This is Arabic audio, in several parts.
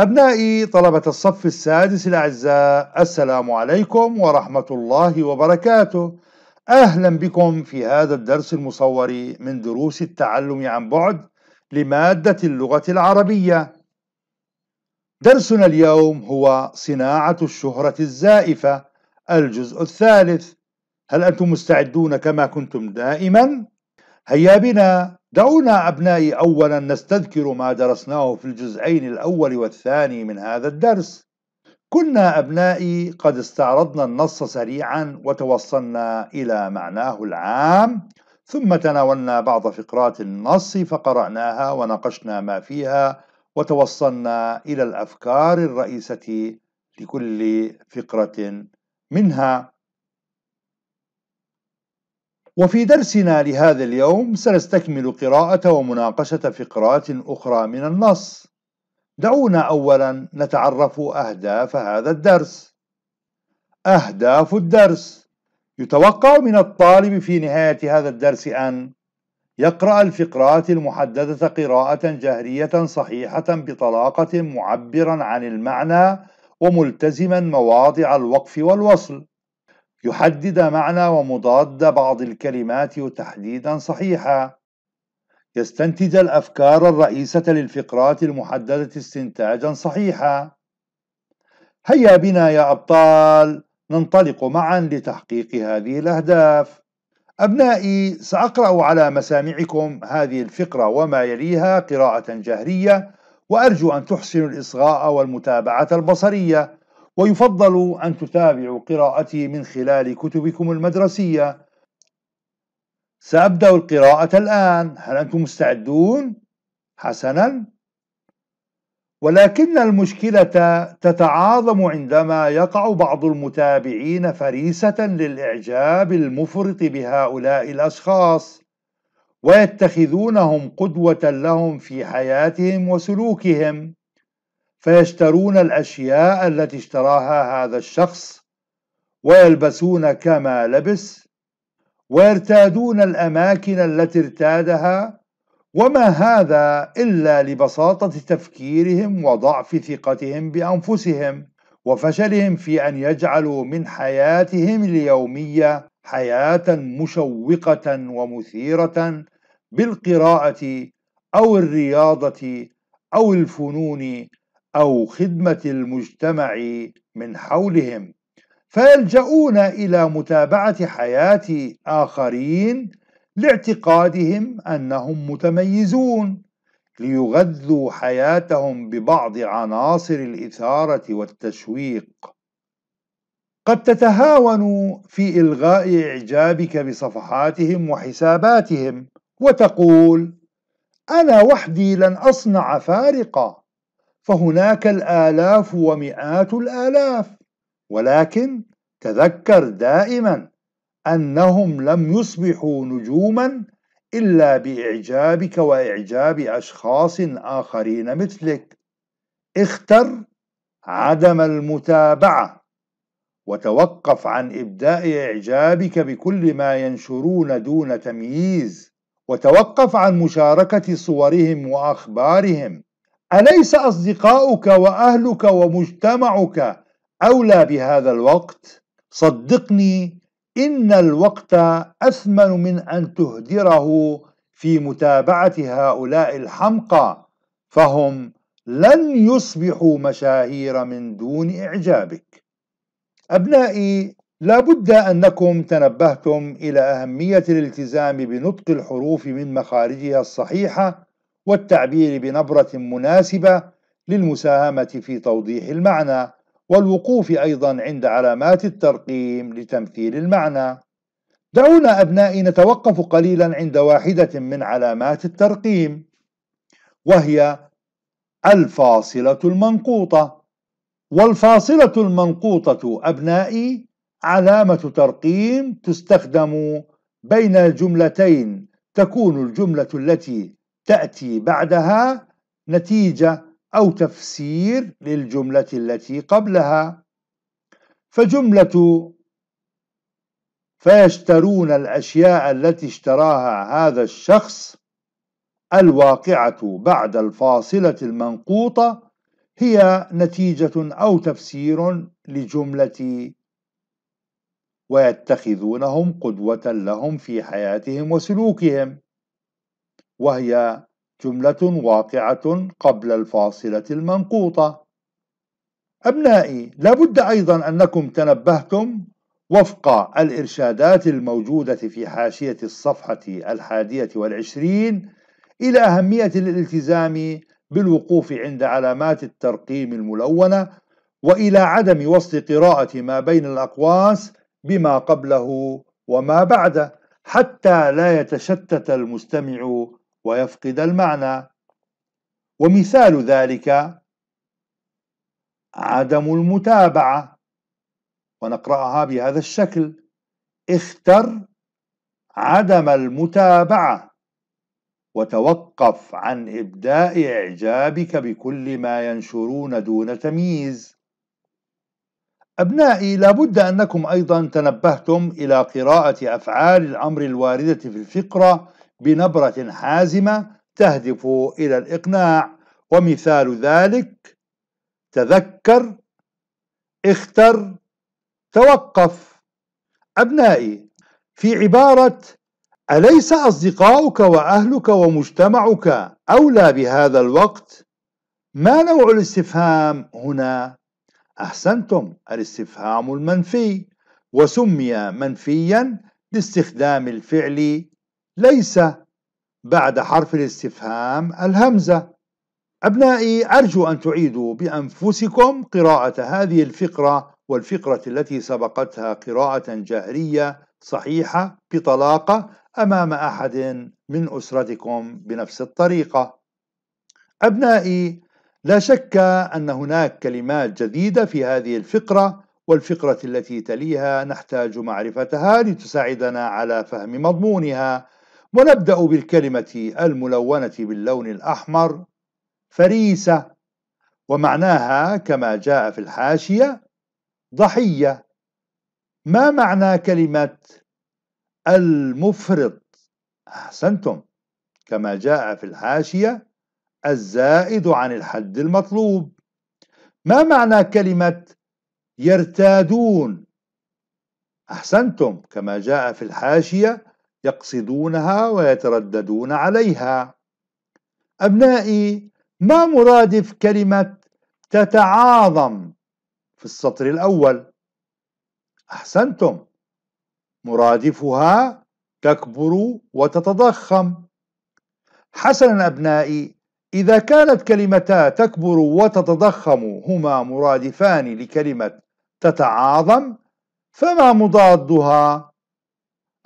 أبنائي طلبة الصف السادس الأعزاء السلام عليكم ورحمة الله وبركاته أهلا بكم في هذا الدرس المصور من دروس التعلم عن بعد لمادة اللغة العربية درسنا اليوم هو صناعة الشهرة الزائفة الجزء الثالث هل أنتم مستعدون كما كنتم دائما؟ هيا بنا دعونا أبنائي أولا نستذكر ما درسناه في الجزئين الأول والثاني من هذا الدرس كنا أبنائي قد استعرضنا النص سريعا وتوصلنا إلى معناه العام ثم تناولنا بعض فقرات النص فقرأناها وناقشنا ما فيها وتوصلنا إلى الأفكار الرئيسة لكل فقرة منها وفي درسنا لهذا اليوم سنستكمل قراءة ومناقشة فقرات أخرى من النص. دعونا أولا نتعرف أهداف هذا الدرس. أهداف الدرس يتوقع من الطالب في نهاية هذا الدرس أن يقرأ الفقرات المحددة قراءة جهرية صحيحة بطلاقة معبرا عن المعنى وملتزما مواضع الوقف والوصل. يحدد معنى ومضاد بعض الكلمات تحديدا صحيحا يستنتج الأفكار الرئيسة للفقرات المحددة استنتاجا صحيحا هيا بنا يا أبطال ننطلق معا لتحقيق هذه الأهداف أبنائي سأقرأ على مسامعكم هذه الفقرة وما يليها قراءة جهرية وأرجو أن تحسنوا الإصغاء والمتابعة البصرية ويفضل أن تتابعوا قراءتي من خلال كتبكم المدرسية سأبدأ القراءة الآن هل أنتم مستعدون؟ حسنا ولكن المشكلة تتعاظم عندما يقع بعض المتابعين فريسة للإعجاب المفرط بهؤلاء الأشخاص ويتخذونهم قدوة لهم في حياتهم وسلوكهم فيشترون الاشياء التي اشتراها هذا الشخص ويلبسون كما لبس ويرتادون الاماكن التي ارتادها وما هذا الا لبساطه تفكيرهم وضعف ثقتهم بانفسهم وفشلهم في ان يجعلوا من حياتهم اليوميه حياه مشوقه ومثيره بالقراءه او الرياضه او الفنون أو خدمة المجتمع من حولهم فيلجؤون إلى متابعة حياة آخرين لاعتقادهم أنهم متميزون ليغذوا حياتهم ببعض عناصر الإثارة والتشويق قد تتهاون في إلغاء إعجابك بصفحاتهم وحساباتهم وتقول أنا وحدي لن أصنع فارقة فهناك الآلاف ومئات الآلاف ولكن تذكر دائما أنهم لم يصبحوا نجوما إلا بإعجابك وإعجاب أشخاص آخرين مثلك اختر عدم المتابعة وتوقف عن إبداء إعجابك بكل ما ينشرون دون تمييز وتوقف عن مشاركة صورهم وأخبارهم أليس أصدقاؤك وأهلك ومجتمعك أولى بهذا الوقت؟ صدقني إن الوقت أثمن من أن تهدره في متابعة هؤلاء الحمقى فهم لن يصبحوا مشاهير من دون إعجابك أبنائي لابد أنكم تنبهتم إلى أهمية الالتزام بنطق الحروف من مخارجها الصحيحة والتعبير بنبرة مناسبة للمساهمة في توضيح المعنى والوقوف أيضا عند علامات الترقيم لتمثيل المعنى دعونا أبنائي نتوقف قليلا عند واحدة من علامات الترقيم وهي الفاصلة المنقوطة والفاصلة المنقوطة أبنائي علامة ترقيم تستخدم بين الجملتين تكون الجملة التي تأتي بعدها نتيجة أو تفسير للجملة التي قبلها فجملة فيشترون الأشياء التي اشتراها هذا الشخص الواقعة بعد الفاصلة المنقوطة هي نتيجة أو تفسير لجملة ويتخذونهم قدوة لهم في حياتهم وسلوكهم وهي جملة واقعة قبل الفاصلة المنقوطة أبنائي لابد أيضا أنكم تنبهتم وفق الإرشادات الموجودة في حاشية الصفحة الحادية والعشرين إلى أهمية الالتزام بالوقوف عند علامات الترقيم الملونة وإلى عدم وصل قراءة ما بين الأقواس بما قبله وما بعده حتى لا يتشتت المستمع ويفقد المعنى ومثال ذلك عدم المتابعة ونقرأها بهذا الشكل اختر عدم المتابعة وتوقف عن إبداء إعجابك بكل ما ينشرون دون تمييز أبنائي لابد أنكم أيضا تنبهتم إلى قراءة أفعال الأمر الواردة في الفقرة بنبرة حازمة تهدف إلى الإقناع ومثال ذلك تذكر اختر توقف أبنائي في عبارة أليس أصدقاؤك وأهلك ومجتمعك أولى بهذا الوقت؟ ما نوع الاستفهام هنا؟ أحسنتم الاستفهام المنفي وسمي منفيا لاستخدام الفعل ليس بعد حرف الاستفهام الهمزة أبنائي أرجو أن تعيدوا بأنفسكم قراءة هذه الفقرة والفقرة التي سبقتها قراءة جهرية صحيحة بطلاقة أمام أحد من أسرتكم بنفس الطريقة أبنائي لا شك أن هناك كلمات جديدة في هذه الفقرة والفقرة التي تليها نحتاج معرفتها لتساعدنا على فهم مضمونها ونبدأ بالكلمة الملونة باللون الأحمر فريسة ومعناها كما جاء في الحاشية ضحية ما معنى كلمة المفرط أحسنتم كما جاء في الحاشية الزائد عن الحد المطلوب ما معنى كلمة يرتادون أحسنتم كما جاء في الحاشية يقصدونها ويترددون عليها أبنائي ما مرادف كلمة تتعاظم في السطر الأول أحسنتم مرادفها تكبر وتتضخم حسنا أبنائي إذا كانت كلمتا تكبر وتتضخم هما مرادفان لكلمة تتعاظم فما مضادها؟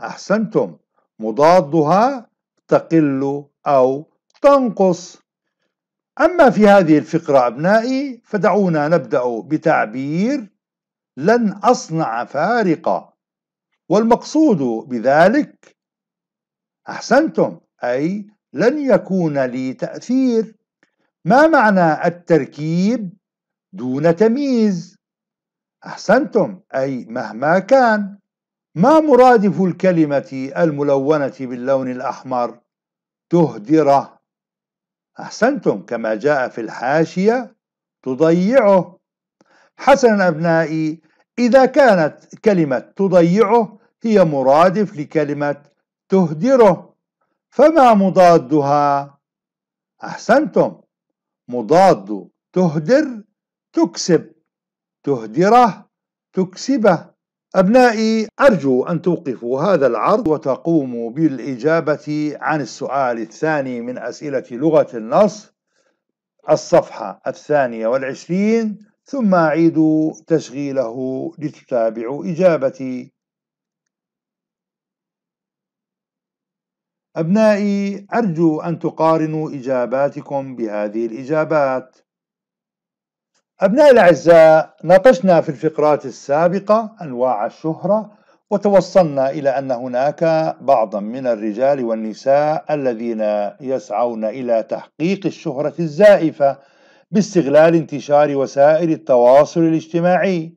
أحسنتم مضادها تقل أو تنقص أما في هذه الفقرة أبنائي فدعونا نبدأ بتعبير لن أصنع فارقة والمقصود بذلك أحسنتم أي لن يكون لي تأثير ما معنى التركيب دون تمييز أحسنتم أي مهما كان ما مرادف الكلمة الملونة باللون الأحمر؟ تهدره أحسنتم كما جاء في الحاشية تضيعه حسنا أبنائي إذا كانت كلمة تضيعه هي مرادف لكلمة تهدره فما مضادها؟ أحسنتم مضاد تهدر تكسب تهدره تكسبه أبنائي أرجو أن توقفوا هذا العرض وتقوموا بالإجابة عن السؤال الثاني من أسئلة لغة النص الصفحة الثانية والعشرين ثم أعيدوا تشغيله لتتابعوا إجابتي أبنائي أرجو أن تقارنوا إجاباتكم بهذه الإجابات أبنائي الأعزاء ناقشنا في الفقرات السابقة أنواع الشهرة وتوصلنا إلى أن هناك بعضا من الرجال والنساء الذين يسعون إلى تحقيق الشهرة الزائفة باستغلال انتشار وسائل التواصل الاجتماعي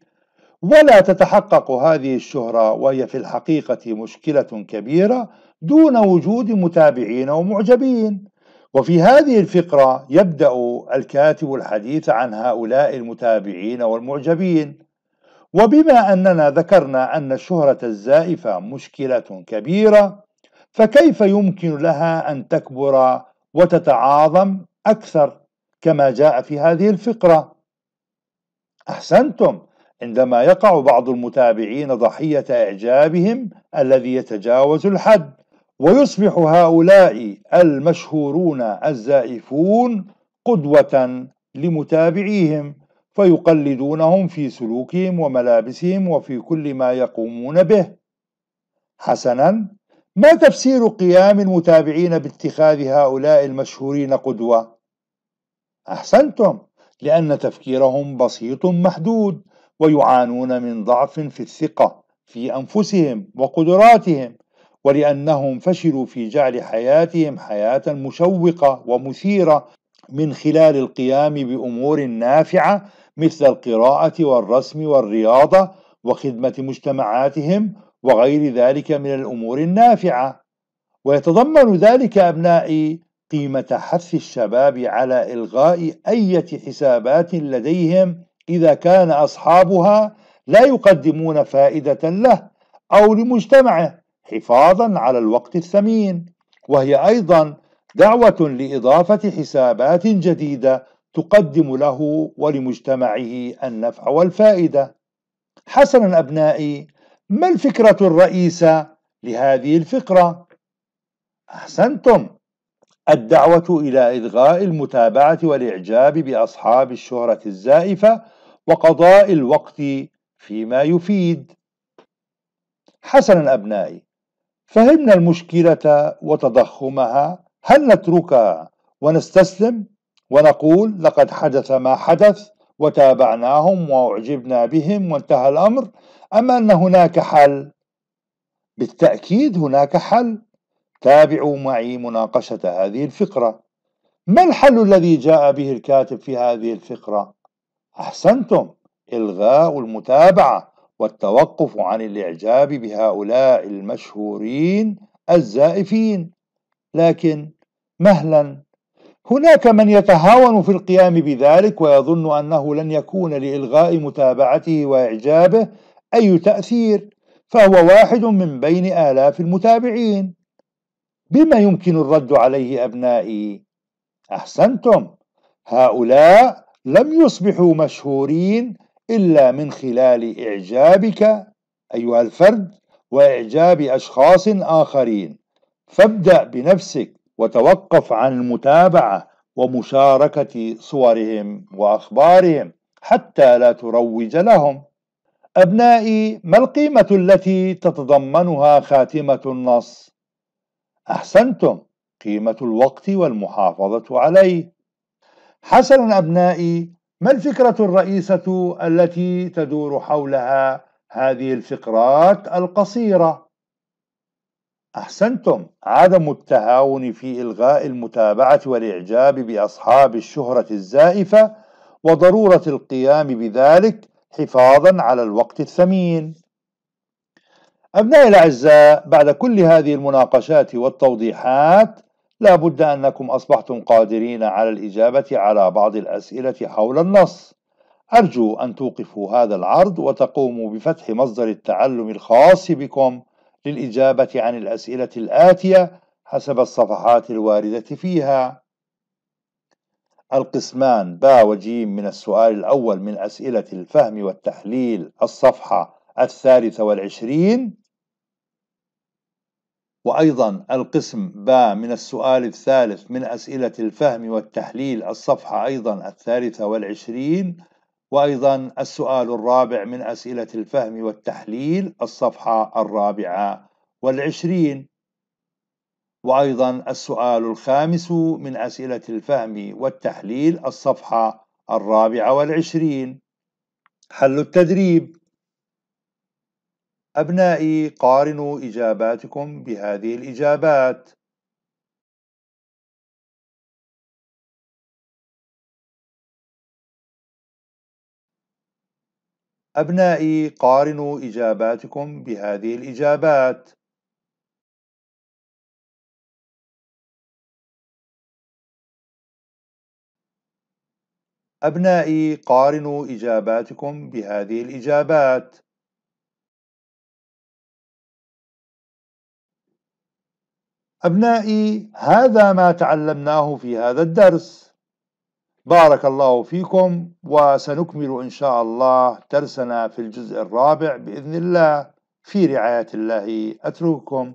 ولا تتحقق هذه الشهرة وهي في الحقيقة مشكلة كبيرة دون وجود متابعين ومعجبين وفي هذه الفقرة يبدأ الكاتب الحديث عن هؤلاء المتابعين والمعجبين وبما أننا ذكرنا أن الشهرة الزائفة مشكلة كبيرة فكيف يمكن لها أن تكبر وتتعاظم أكثر كما جاء في هذه الفقرة أحسنتم عندما يقع بعض المتابعين ضحية إعجابهم الذي يتجاوز الحد ويصبح هؤلاء المشهورون الزائفون قدوة لمتابعيهم فيقلدونهم في سلوكهم وملابسهم وفي كل ما يقومون به حسنا ما تفسير قيام المتابعين باتخاذ هؤلاء المشهورين قدوة؟ أحسنتم لأن تفكيرهم بسيط محدود ويعانون من ضعف في الثقة في أنفسهم وقدراتهم ولأنهم فشلوا في جعل حياتهم حياة مشوقة ومثيرة من خلال القيام بأمور نافعة مثل القراءة والرسم والرياضة وخدمة مجتمعاتهم وغير ذلك من الأمور النافعة ويتضمن ذلك أبنائي قيمة حث الشباب على إلغاء أي حسابات لديهم إذا كان أصحابها لا يقدمون فائدة له أو لمجتمعه حفاظا على الوقت الثمين وهي ايضا دعوه لاضافه حسابات جديده تقدم له ولمجتمعه النفع والفائده حسنا ابنائي ما الفكره الرئيسه لهذه الفقره احسنتم الدعوه الى الغاء المتابعه والاعجاب باصحاب الشهره الزائفه وقضاء الوقت فيما يفيد حسنا ابنائي فهمنا المشكلة وتضخمها هل نتركها ونستسلم ونقول لقد حدث ما حدث وتابعناهم واعجبنا بهم وانتهى الامر ام ان هناك حل بالتاكيد هناك حل تابعوا معي مناقشه هذه الفقره ما الحل الذي جاء به الكاتب في هذه الفقره احسنتم الغاء المتابعه والتوقف عن الإعجاب بهؤلاء المشهورين الزائفين لكن مهلا هناك من يتهاون في القيام بذلك ويظن أنه لن يكون لإلغاء متابعته وإعجابه أي تأثير فهو واحد من بين آلاف المتابعين بما يمكن الرد عليه أبنائي أحسنتم هؤلاء لم يصبحوا مشهورين إلا من خلال إعجابك أيها الفرد وإعجاب أشخاص آخرين فابدأ بنفسك وتوقف عن المتابعة ومشاركة صورهم وأخبارهم حتى لا تروج لهم أبنائي ما القيمة التي تتضمنها خاتمة النص؟ أحسنتم قيمة الوقت والمحافظة عليه حسنا أبنائي ما الفكرة الرئيسة التي تدور حولها هذه الفقرات القصيرة؟ أحسنتم عدم التهاون في إلغاء المتابعة والإعجاب بأصحاب الشهرة الزائفة وضرورة القيام بذلك حفاظا على الوقت الثمين. أبنائي الأعزاء بعد كل هذه المناقشات والتوضيحات لا بد أنكم أصبحتم قادرين على الإجابة على بعض الأسئلة حول النص أرجو أن توقفوا هذا العرض وتقوموا بفتح مصدر التعلم الخاص بكم للإجابة عن الأسئلة الآتية حسب الصفحات الواردة فيها القسمان با وجيم من السؤال الأول من أسئلة الفهم والتحليل الصفحة الثالثة والعشرين وأيضا القسم ب من السؤال الثالث من أسئلة الفهم والتحليل الصفحة أيضا الثالثة والعشرين وأيضا السؤال الرابع من أسئلة الفهم والتحليل الصفحة الرابعة والعشرين وأيضا السؤال الخامس من أسئلة الفهم والتحليل الصفحة الرابعة والعشرين حل التدريب أبنائي قارنوا إجاباتكم بهذه الإجابات أبنائي قارنوا إجاباتكم بهذه الإجابات أبنائي قارنوا إجاباتكم بهذه الإجابات أبنائي هذا ما تعلمناه في هذا الدرس بارك الله فيكم وسنكمل إن شاء الله درسنا في الجزء الرابع بإذن الله في رعاية الله أترككم